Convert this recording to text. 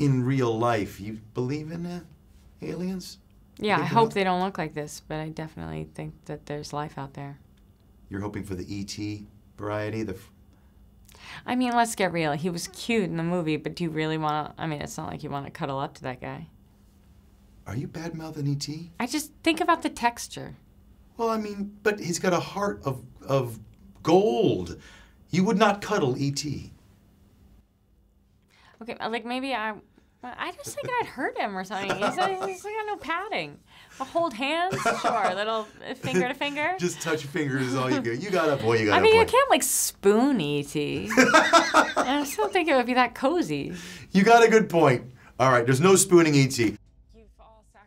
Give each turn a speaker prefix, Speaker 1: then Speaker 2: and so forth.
Speaker 1: in real life. You believe in it, aliens?
Speaker 2: Yeah, I hope they don't look like this, but I definitely think that there's life out there.
Speaker 3: You're hoping for the ET variety, the.
Speaker 2: I mean, let's get real. He was cute in the movie, but do you really want to? I mean, it's not like you want to cuddle up to that guy.
Speaker 1: Are you
Speaker 4: bad mouthing ET?
Speaker 2: I just think about the texture.
Speaker 4: Well, I mean,
Speaker 1: but he's got a heart of of gold. You would not cuddle ET.
Speaker 2: Okay, uh, like maybe I. I just think I'd hurt him or something. He's, he's got no padding. I'll hold hands, sure. Little uh, finger to finger.
Speaker 5: Just touch fingers is all you get. You got a boy. You got. I mean, you
Speaker 2: can't like spoon ET. I just don't think it would be that cozy.
Speaker 5: You got a good point. All right, there's no spooning ET.